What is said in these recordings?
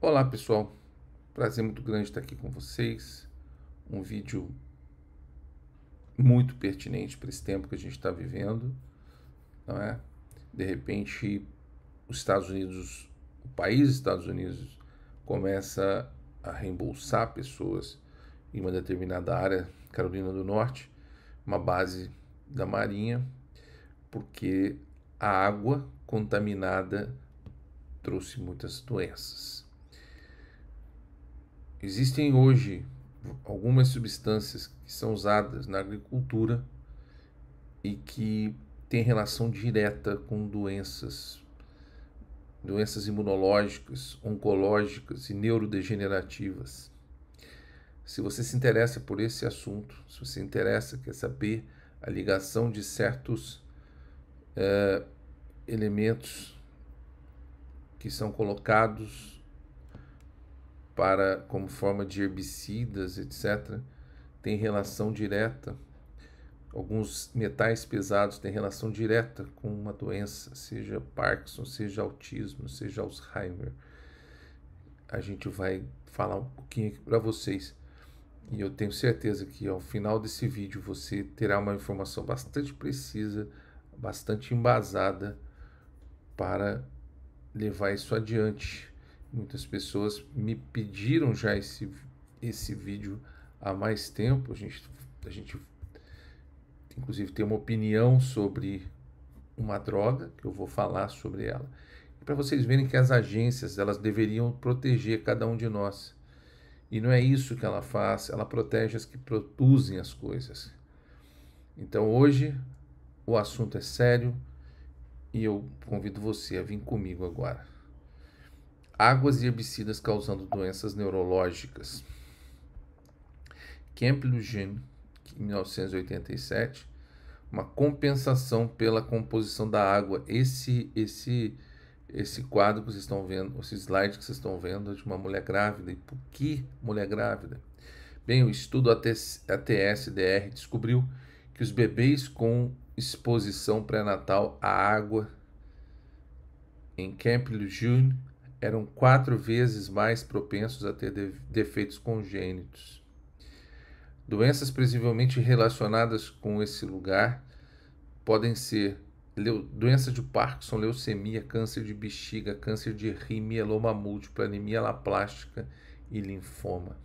Olá pessoal, prazer muito grande estar aqui com vocês. Um vídeo muito pertinente para esse tempo que a gente está vivendo, não é? De repente, os Estados Unidos, o país Estados Unidos, começa a reembolsar pessoas em uma determinada área, Carolina do Norte, uma base da Marinha, porque a água contaminada trouxe muitas doenças. Existem hoje algumas substâncias que são usadas na agricultura e que têm relação direta com doenças, doenças imunológicas, oncológicas e neurodegenerativas. Se você se interessa por esse assunto, se você interessa, quer saber a ligação de certos uh, elementos que são colocados para como forma de herbicidas, etc., tem relação direta. Alguns metais pesados têm relação direta com uma doença, seja Parkinson, seja autismo, seja Alzheimer. A gente vai falar um pouquinho aqui para vocês. E eu tenho certeza que ao final desse vídeo você terá uma informação bastante precisa, bastante embasada para levar isso adiante Muitas pessoas me pediram já esse, esse vídeo há mais tempo. A gente, a gente, inclusive, tem uma opinião sobre uma droga, que eu vou falar sobre ela. para vocês verem que as agências elas deveriam proteger cada um de nós. E não é isso que ela faz, ela protege as que produzem as coisas. Então hoje o assunto é sério e eu convido você a vir comigo agora águas e herbicidas causando doenças neurológicas. Kempel, em 1987, uma compensação pela composição da água. Esse esse esse quadro que vocês estão vendo, esse slide que vocês estão vendo é de uma mulher grávida. E por que mulher grávida? Bem, o estudo ATS-DR descobriu que os bebês com exposição pré-natal à água em Camp Lejeune eram quatro vezes mais propensos a ter defeitos congênitos. Doenças presumivelmente relacionadas com esse lugar podem ser doença de Parkinson, leucemia, câncer de bexiga, câncer de rim, mieloma múltipla, anemia laplástica e linfoma.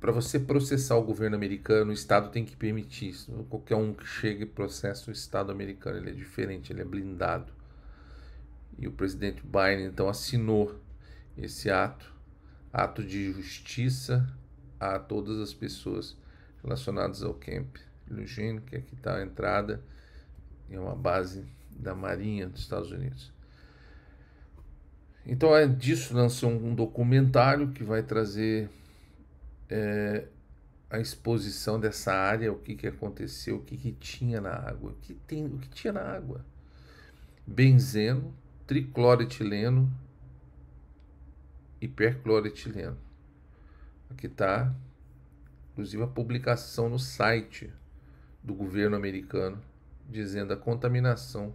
para você processar o governo americano, o Estado tem que permitir isso. Qualquer um que chegue e processa o Estado americano, ele é diferente, ele é blindado. E o presidente Biden então assinou esse ato, ato de justiça a todas as pessoas relacionadas ao Camp Lejeune, que aqui é está a entrada, é uma base da Marinha dos Estados Unidos. Então é disso lançou um documentário que vai trazer é, a exposição dessa área, o que, que aconteceu, o que, que tinha na água, o que, tem, o que tinha na água. Benzeno, tricloretileno e percloretileno. Aqui está, inclusive, a publicação no site do governo americano dizendo a contaminação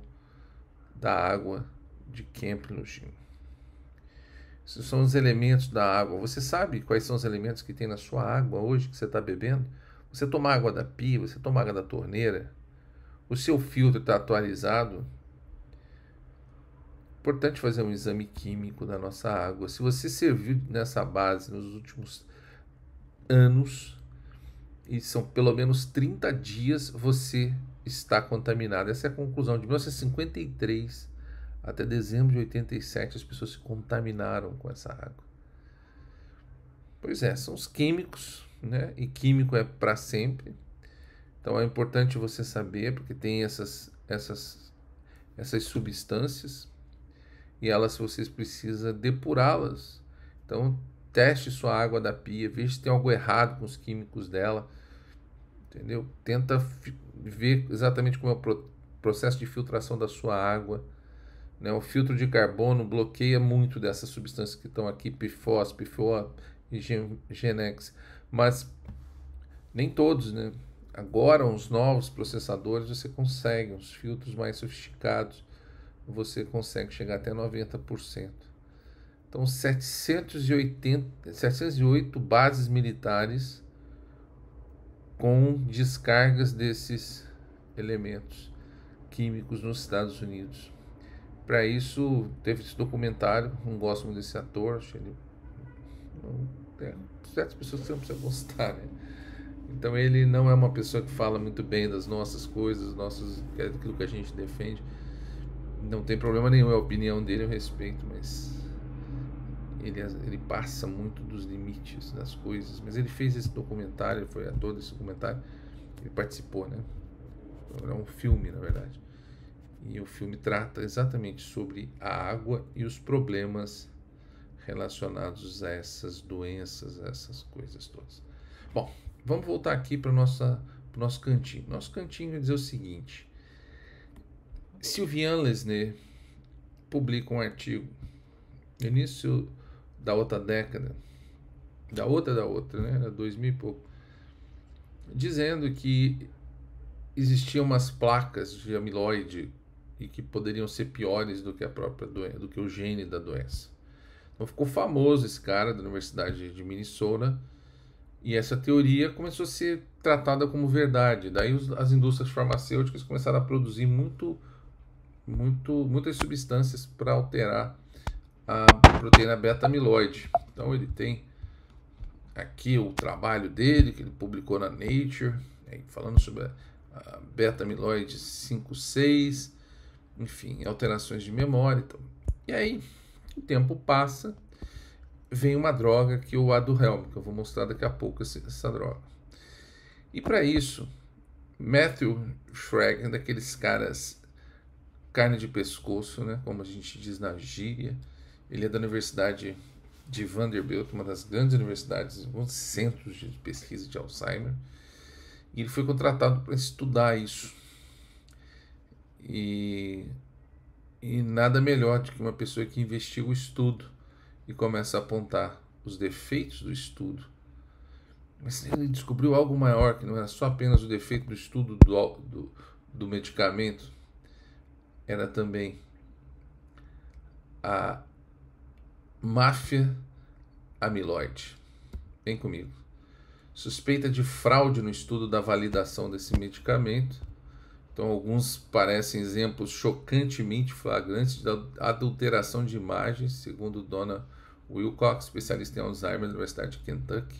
da água de Camp Nugent são os elementos da água. Você sabe quais são os elementos que tem na sua água hoje que você está bebendo? Você toma água da pia, você toma água da torneira, o seu filtro está atualizado. Importante fazer um exame químico da nossa água. Se você serviu nessa base nos últimos anos, e são pelo menos 30 dias, você está contaminado. Essa é a conclusão de 1953 até dezembro de 87 as pessoas se contaminaram com essa água. Pois é, são os químicos, né? E químico é para sempre. Então é importante você saber, porque tem essas, essas, essas substâncias e elas vocês precisa depurá-las. Então teste sua água da pia, veja se tem algo errado com os químicos dela, entendeu? Tenta ver exatamente como é o processo de filtração da sua água né? O filtro de carbono bloqueia muito dessas substâncias que estão aqui, PFOS, PFOA e Genex. Mas nem todos, né? Agora, os novos processadores, você consegue, os filtros mais sofisticados, você consegue chegar até 90%. Então, 780, 708 bases militares com descargas desses elementos químicos nos Estados Unidos. Para isso, teve esse documentário. Não gosto muito desse ator, acho ele. É, certas pessoas que não gostar, né? Então, ele não é uma pessoa que fala muito bem das nossas coisas, nossos, é aquilo que a gente defende. Não tem problema nenhum, é a opinião dele, eu respeito, mas ele, ele passa muito dos limites das coisas. Mas ele fez esse documentário, ele foi ator desse documentário, ele participou, né? É um filme, na verdade. E o filme trata exatamente sobre a água e os problemas relacionados a essas doenças, a essas coisas todas. Bom, vamos voltar aqui para o nosso cantinho. Nosso cantinho vai dizer o seguinte: Sylvian Lesner publica um artigo no início da outra década, da outra da outra, né? Era 2000 e pouco, dizendo que existiam umas placas de amiloide e que poderiam ser piores do que a própria doença, do que o gene da doença. Então ficou famoso esse cara da Universidade de Minnesota e essa teoria começou a ser tratada como verdade. Daí os, as indústrias farmacêuticas começaram a produzir muito, muito, muitas substâncias para alterar a proteína beta-amiloide. Então ele tem aqui o trabalho dele que ele publicou na Nature, falando sobre a beta-amiloide 56 enfim, alterações de memória. tal. E aí, o tempo passa, vem uma droga que é o Adurhelm, que eu vou mostrar daqui a pouco essa, essa droga. E para isso, Matthew Schreger, daqueles caras carne de pescoço, né, como a gente diz na gíria, ele é da Universidade de Vanderbilt, uma das grandes universidades, um centros de pesquisa de Alzheimer, e ele foi contratado para estudar isso e, e nada melhor do que uma pessoa que investiga o estudo e começa a apontar os defeitos do estudo. Mas ele descobriu algo maior, que não era só apenas o defeito do estudo do, do, do medicamento, era também a máfia amiloide. Vem comigo. Suspeita de fraude no estudo da validação desse medicamento então, alguns parecem exemplos chocantemente flagrantes da adulteração de imagens, segundo Dona Wilcox, especialista em Alzheimer da Universidade de Kentucky.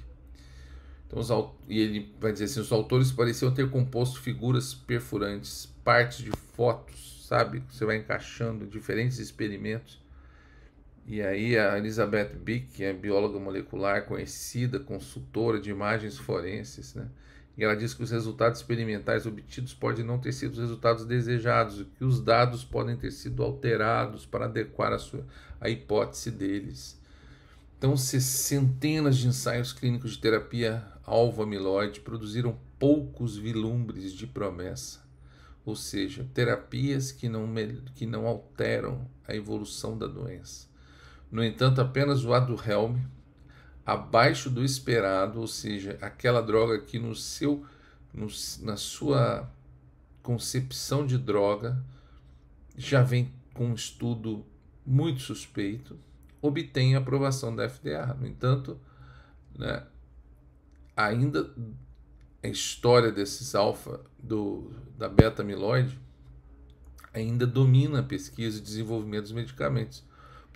Então, os, e ele vai dizer assim: os autores pareciam ter composto figuras perfurantes, partes de fotos, sabe? Você vai encaixando diferentes experimentos. E aí, a Elizabeth Bick, que é bióloga molecular conhecida, consultora de imagens forenses, né? E ela diz que os resultados experimentais obtidos podem não ter sido os resultados desejados, que os dados podem ter sido alterados para adequar a, sua, a hipótese deles. Então, se centenas de ensaios clínicos de terapia alvo amiloide produziram poucos vilumbres de promessa, ou seja, terapias que não, que não alteram a evolução da doença. No entanto, apenas o Helm abaixo do esperado, ou seja, aquela droga que no seu no, na sua concepção de droga já vem com um estudo muito suspeito, obtém a aprovação da FDA. No entanto, né, ainda a história desses alfa do da beta amiloide ainda domina a pesquisa e desenvolvimento dos medicamentos.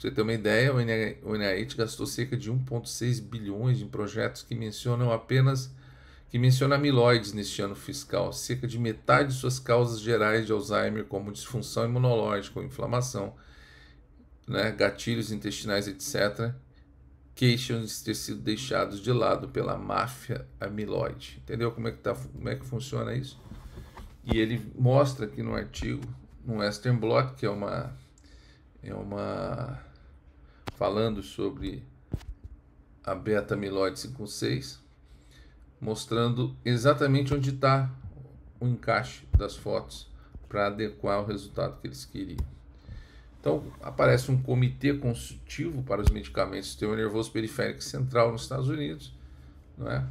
Para você ter uma ideia, o NIH gastou cerca de 1,6 bilhões em projetos que mencionam apenas que menciona amiloides neste ano fiscal, cerca de metade de suas causas gerais de Alzheimer, como disfunção imunológica, inflamação, né, gatilhos intestinais, etc., queixam de ter sido deixados de lado pela máfia amiloide. Entendeu como é que, tá, como é que funciona isso? E ele mostra aqui no artigo, no Western Blot, que é uma. É uma falando sobre a beta-amiloide 56, mostrando exatamente onde está o encaixe das fotos para adequar o resultado que eles queriam. Então, aparece um comitê consultivo para os medicamentos do sistema nervoso periférico central nos Estados Unidos, não é?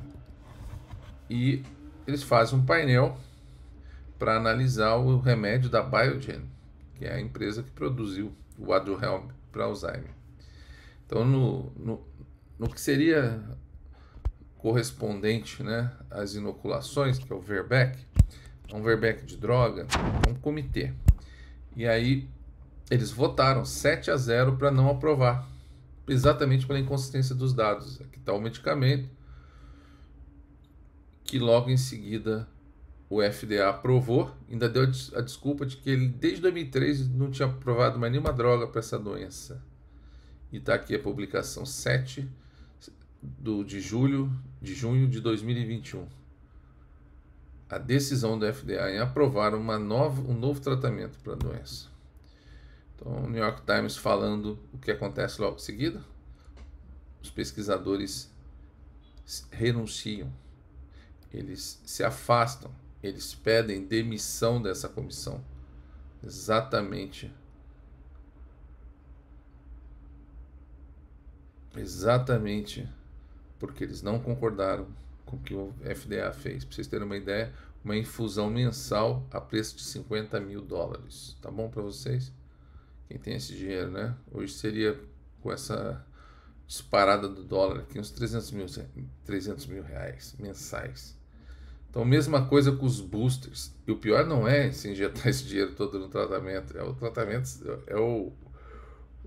e eles fazem um painel para analisar o remédio da Biogen, que é a empresa que produziu o Adurhelm para Alzheimer. Então, no, no, no que seria correspondente né, às inoculações, que é o verbeck, é um verbeck de droga, é um comitê. E aí eles votaram 7 a 0 para não aprovar, exatamente pela inconsistência dos dados. Aqui está o medicamento, que logo em seguida o FDA aprovou, ainda deu a desculpa de que ele desde 2013 não tinha aprovado mais nenhuma droga para essa doença. E está aqui a publicação 7 do, de julho de junho de 2021. A decisão do FDA em aprovar uma nova, um novo tratamento para a doença. Então, o New York Times falando o que acontece logo em seguida. Os pesquisadores renunciam, eles se afastam, eles pedem demissão dessa comissão, exatamente Exatamente porque eles não concordaram com o que o FDA fez. Para vocês terem uma ideia, uma infusão mensal a preço de 50 mil dólares. Tá bom para vocês? Quem tem esse dinheiro, né? Hoje seria com essa disparada do dólar aqui, uns 300 mil, 300 mil reais mensais. Então, mesma coisa com os boosters. E o pior não é se injetar esse dinheiro todo no tratamento, é o tratamento, é o,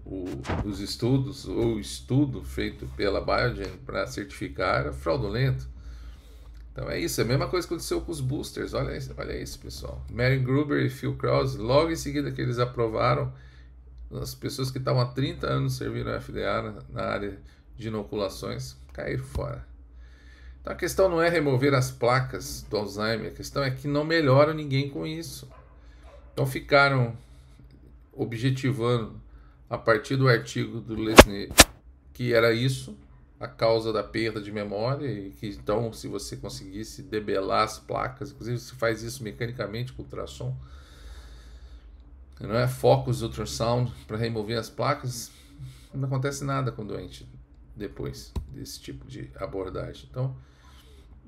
o, os estudos ou o estudo feito pela Biogen para certificar é fraudulento. Então é isso, é a mesma coisa que aconteceu com os boosters. Olha, olha isso, pessoal. Mary Gruber e Phil Krause, logo em seguida que eles aprovaram, as pessoas que estavam há 30 anos servindo a FDA na, na área de inoculações caíram fora. Então a questão não é remover as placas do Alzheimer, a questão é que não melhora ninguém com isso. Então ficaram objetivando a partir do artigo do Lesney, que era isso, a causa da perda de memória, e que então, se você conseguisse debelar as placas, inclusive se faz isso mecanicamente com ultrassom, não é? Focus ultrasound para remover as placas, não acontece nada com o doente depois desse tipo de abordagem. Então,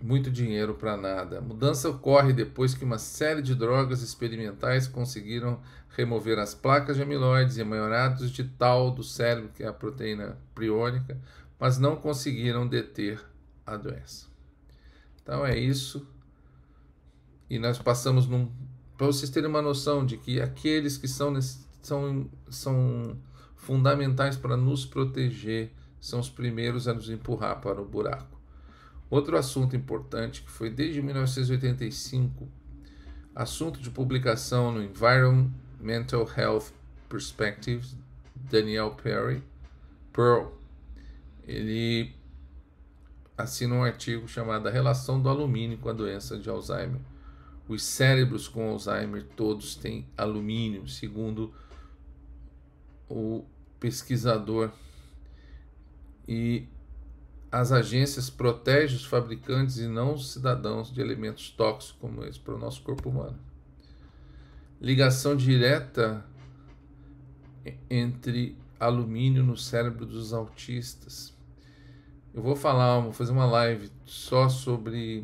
muito dinheiro para nada. A mudança ocorre depois que uma série de drogas experimentais conseguiram remover as placas de amiloides e amonionatos de tal do cérebro, que é a proteína priônica, mas não conseguiram deter a doença. Então é isso. E nós passamos num. Para vocês terem uma noção de que aqueles que são, são, são fundamentais para nos proteger são os primeiros a nos empurrar para o buraco. Outro assunto importante que foi desde 1985, assunto de publicação no Environmental Health Perspectives, Daniel Perry, Pearl. Ele assina um artigo chamado A Relação do Alumínio com a Doença de Alzheimer. Os cérebros com Alzheimer todos têm alumínio, segundo o pesquisador. E as agências protegem os fabricantes e não os cidadãos de elementos tóxicos como esse para o nosso corpo humano. Ligação direta entre alumínio no cérebro dos autistas. Eu vou falar, vou fazer uma live só sobre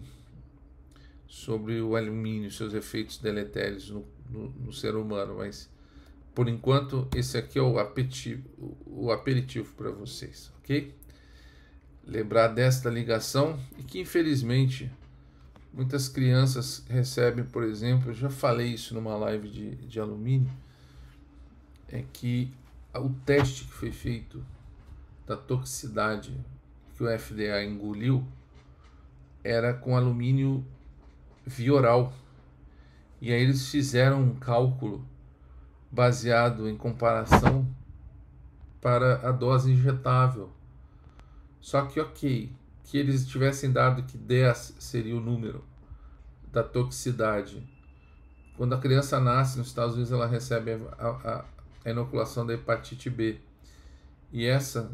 sobre o alumínio, seus efeitos deletérios no, no, no ser humano, mas por enquanto esse aqui é o aperitivo, o aperitivo para vocês, ok? lembrar desta ligação e que, infelizmente, muitas crianças recebem, por exemplo, eu já falei isso numa live de, de alumínio, é que o teste que foi feito da toxicidade que o FDA engoliu era com alumínio via oral. E aí eles fizeram um cálculo baseado em comparação para a dose injetável. Só que, ok, que eles tivessem dado que 10 seria o número da toxicidade. Quando a criança nasce nos Estados Unidos, ela recebe a, a inoculação da hepatite B. E essa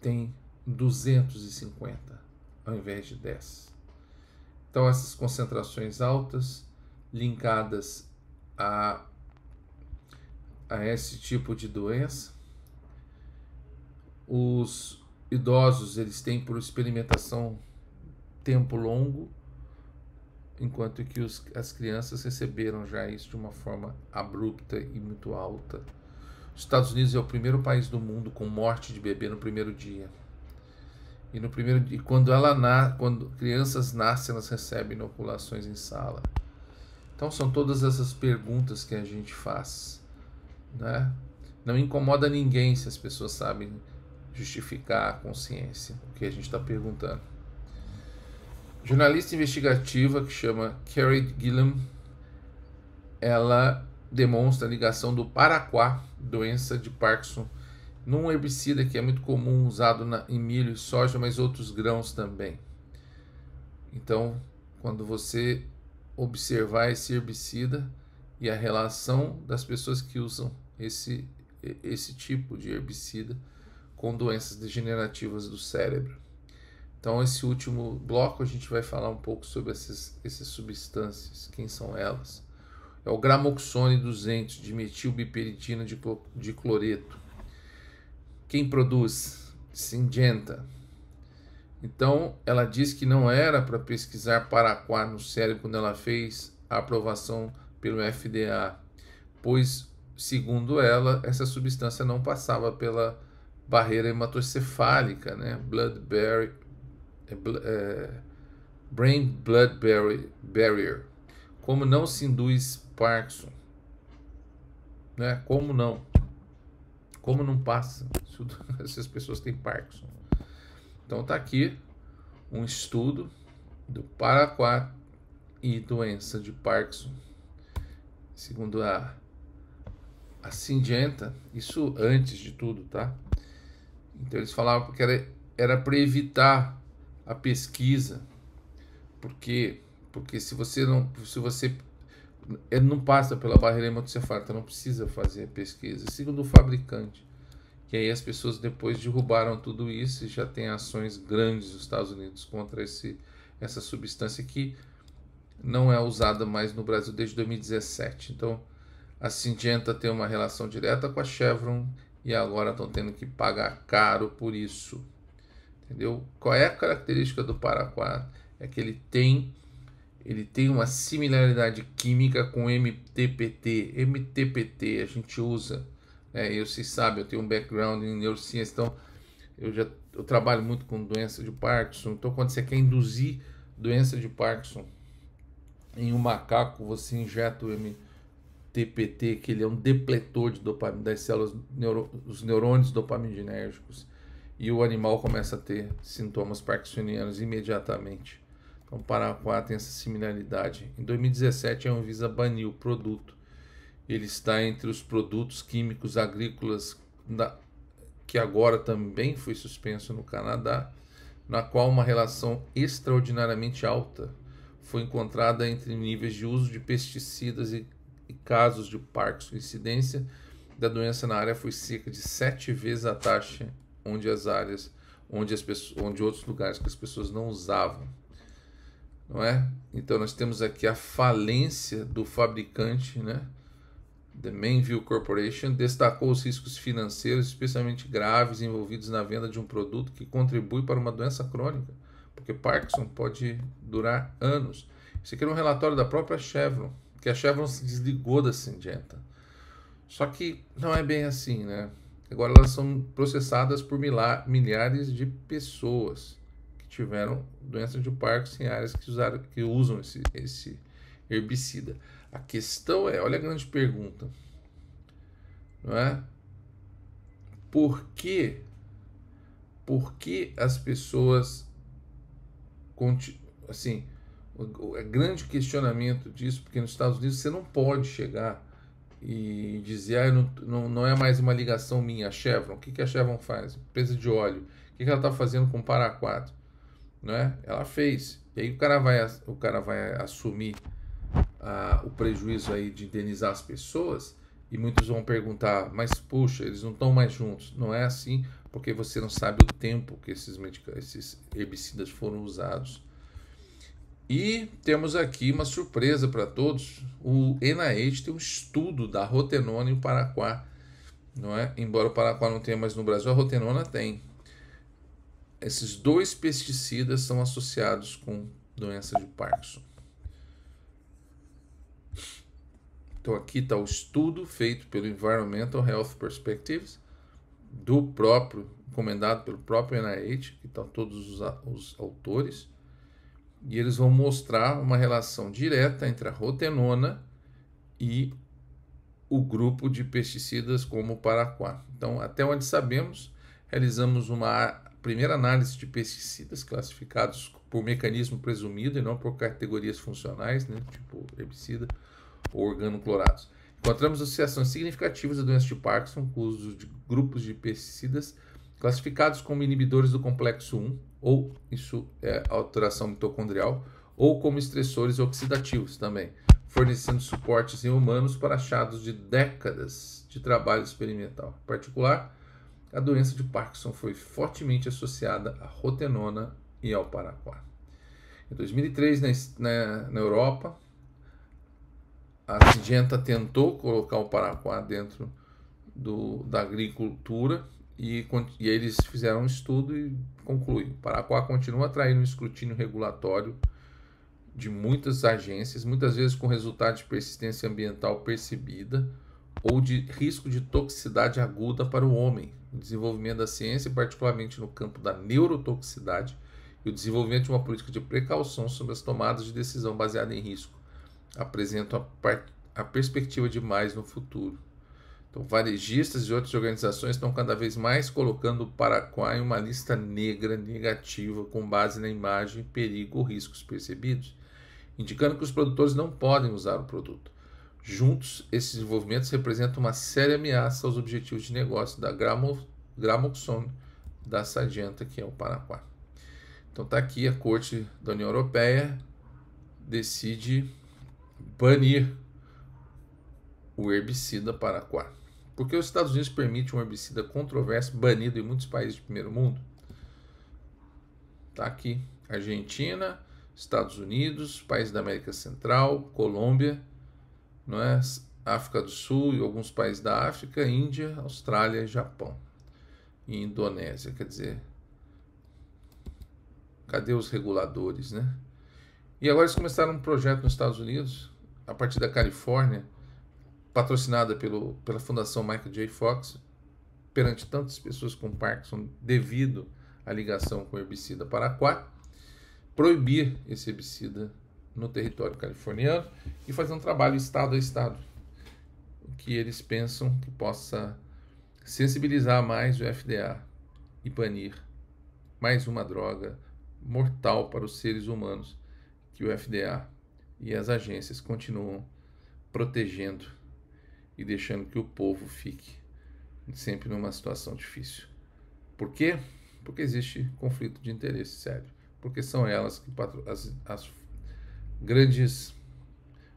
tem 250 ao invés de 10. Então, essas concentrações altas, linkadas a, a esse tipo de doença, os, idosos eles têm por experimentação tempo longo, enquanto que os, as crianças receberam já isso de uma forma abrupta e muito alta. Os Estados Unidos é o primeiro país do mundo com morte de bebê no primeiro dia. E no primeiro e quando ela na, quando crianças nascem, elas recebem inoculações em sala. Então são todas essas perguntas que a gente faz, né? Não incomoda ninguém se as pessoas sabem justificar a consciência, o que a gente está perguntando. Jornalista investigativa que chama Carrie Gillam, ela demonstra a ligação do paraquá, doença de Parkinson, num herbicida que é muito comum usado na, em milho e soja, mas outros grãos também. Então, quando você observar esse herbicida e a relação das pessoas que usam esse, esse tipo de herbicida, com doenças degenerativas do cérebro. Então, esse último bloco a gente vai falar um pouco sobre essas, essas substâncias, quem são elas. É o gramoxone 200 de metilbiperidina de cloreto. Quem produz? Singenta. Então, ela diz que não era para pesquisar paraquá no cérebro quando ela fez a aprovação pelo FDA, pois, segundo ela, essa substância não passava pela barreira hematocefálica, né? Blood barrier, é, é brain blood barrier. Como não se induz Parkinson? Né? Como não? Como não passa se as pessoas têm Parkinson? Então tá aqui um estudo do Paraquat e doença de Parkinson. Segundo a a Syngenta, isso antes de tudo, tá? Então eles falavam que era, era para evitar a pesquisa, porque porque se você não se você ele não passa pela barreira hematoencefálica, então não precisa fazer a pesquisa. Segundo o fabricante, que aí as pessoas depois derrubaram tudo isso e já tem ações grandes nos Estados Unidos contra esse essa substância que não é usada mais no Brasil desde 2017. Então, a Syngenta tem uma relação direta com a Chevron e agora estão tendo que pagar caro por isso. Entendeu? Qual é a característica do paraquat? É que ele tem ele tem uma similaridade química com MTPT. MTPT a gente usa, né? eu se sabe, eu tenho um background em neurociência, então eu já eu trabalho muito com doença de Parkinson. Então quando você quer induzir doença de Parkinson em um macaco, você injeta o MTPT TPT, que ele é um depletor de dopamina das células, neuro, os neurônios dopaminérgicos, e o animal começa a ter sintomas parkinsonianos imediatamente. Então, o Paraquá tem essa similaridade. Em 2017, a Anvisa baniu o produto. Ele está entre os produtos químicos agrícolas da, que agora também foi suspenso no Canadá, na qual uma relação extraordinariamente alta foi encontrada entre níveis de uso de pesticidas e e casos de Parkinson. A incidência da doença na área foi cerca de sete vezes a taxa onde as áreas, onde, as pessoas, onde outros lugares que as pessoas não usavam. Não é? Então nós temos aqui a falência do fabricante, né? The Mainville Corporation destacou os riscos financeiros especialmente graves envolvidos na venda de um produto que contribui para uma doença crônica, porque Parkinson pode durar anos. Isso aqui era um relatório da própria Chevron, que a Chevron se desligou da Syngenta. Só que não é bem assim, né? Agora elas são processadas por milhares de pessoas que tiveram doença de Parkinson em áreas que, usaram, que usam esse, esse herbicida. A questão é, olha a grande pergunta, não é? Por que, por que as pessoas assim, é grande questionamento disso, porque nos Estados Unidos você não pode chegar e dizer, ah, não, não, não é mais uma ligação minha, a Chevron. O que, que a Chevron faz? Empresa de óleo. O que, que ela está fazendo com o Paraquato? 4? Né? Ela fez. E aí o cara vai, o cara vai assumir ah, o prejuízo aí de indenizar as pessoas e muitos vão perguntar, mas puxa, eles não estão mais juntos. Não é assim, porque você não sabe o tempo que esses, esses herbicidas foram usados e temos aqui uma surpresa para todos. O NIH tem um estudo da rotenona e o paraquá. Não é? Embora o paraquá não tenha mais no Brasil, a rotenona tem. Esses dois pesticidas são associados com doença de Parkinson. Então aqui está o estudo feito pelo Environmental Health Perspectives, do próprio, encomendado pelo próprio NIH, que estão tá todos os, os autores e eles vão mostrar uma relação direta entre a rotenona e o grupo de pesticidas como o paraquá. Então, até onde sabemos, realizamos uma primeira análise de pesticidas classificados por mecanismo presumido e não por categorias funcionais, né, tipo herbicida ou organoclorados. Encontramos associações significativas da doença de Parkinson com o uso de grupos de pesticidas classificados como inibidores do complexo 1, ou isso é alteração mitocondrial, ou como estressores oxidativos também, fornecendo suportes em humanos para achados de décadas de trabalho experimental. Em particular, a doença de Parkinson foi fortemente associada à rotenona e ao paraquat. Em 2003, na, na, Europa, a Syngenta tentou colocar o paraquat dentro do, da agricultura e, e eles fizeram um estudo e conclui. O continua atraindo um escrutínio regulatório de muitas agências, muitas vezes com resultado de persistência ambiental percebida ou de risco de toxicidade aguda para o homem. O desenvolvimento da ciência, particularmente no campo da neurotoxicidade, e o desenvolvimento de uma política de precaução sobre as tomadas de decisão baseada em risco apresentam a, a perspectiva de mais no futuro. Então, varejistas e outras organizações estão cada vez mais colocando o Paraguai em uma lista negra negativa com base na imagem, perigo ou riscos percebidos, indicando que os produtores não podem usar o produto. Juntos, esses desenvolvimentos representam uma séria ameaça aos objetivos de negócio da Gramoxone, da Sagenta, que é o Paraguai. Então está aqui a Corte da União Europeia decide banir o herbicida Paraquá. Por que os Estados Unidos permite um herbicida controverso banido em muitos países do primeiro mundo? Está aqui: Argentina, Estados Unidos, países da América Central, Colômbia, não é? África do Sul e alguns países da África, Índia, Austrália, Japão e Indonésia. Quer dizer, cadê os reguladores, né? E agora eles começaram um projeto nos Estados Unidos, a partir da Califórnia patrocinada pelo, pela Fundação Michael J. Fox, perante tantas pessoas com Parkinson devido à ligação com o herbicida Paraquat, proibir esse herbicida no território californiano e fazer um trabalho estado a estado, que eles pensam que possa sensibilizar mais o FDA e banir mais uma droga mortal para os seres humanos que o FDA e as agências continuam protegendo e deixando que o povo fique sempre numa situação difícil. Por quê? Porque existe conflito de interesse sério. Porque são elas que as, as grandes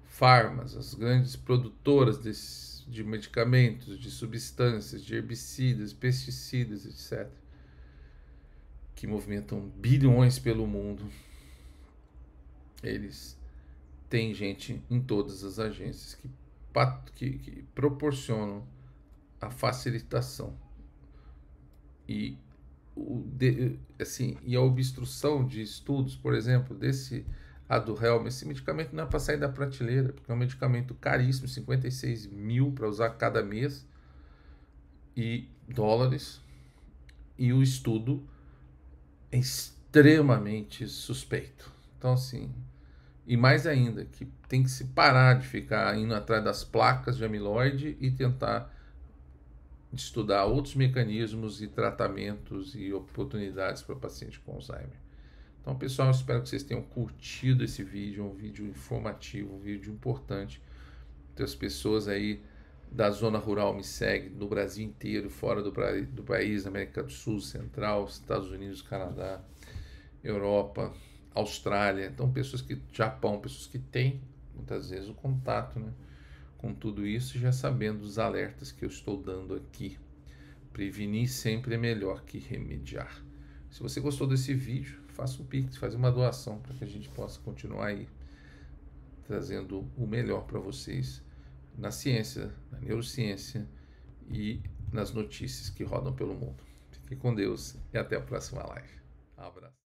farmas, as grandes produtoras desse, de medicamentos, de substâncias, de herbicidas, pesticidas, etc., que movimentam bilhões pelo mundo, eles têm gente em todas as agências que que, que proporcionam a facilitação e o de, assim e a obstrução de estudos, por exemplo, desse a do Helm, esse medicamento não é para sair da prateleira, porque é um medicamento caríssimo, 56 mil para usar cada mês e dólares. E o estudo é extremamente suspeito. Então, assim, e mais ainda, que tem que se parar de ficar indo atrás das placas de amiloide e tentar estudar outros mecanismos e tratamentos e oportunidades para paciente com Alzheimer. Então, pessoal, espero que vocês tenham curtido esse vídeo, é um vídeo informativo, um vídeo importante. que as pessoas aí da zona rural me seguem, no Brasil inteiro, fora do, do país, América do Sul, Central, Estados Unidos, Canadá, Europa, Austrália, então pessoas que Japão, pessoas que têm muitas vezes o contato, né, com tudo isso, já sabendo os alertas que eu estou dando aqui. Prevenir sempre é melhor que remediar. Se você gostou desse vídeo, faça um pix, faz uma doação para que a gente possa continuar aí trazendo o melhor para vocês na ciência, na neurociência e nas notícias que rodam pelo mundo. Fique com Deus e até a próxima live. Um abraço.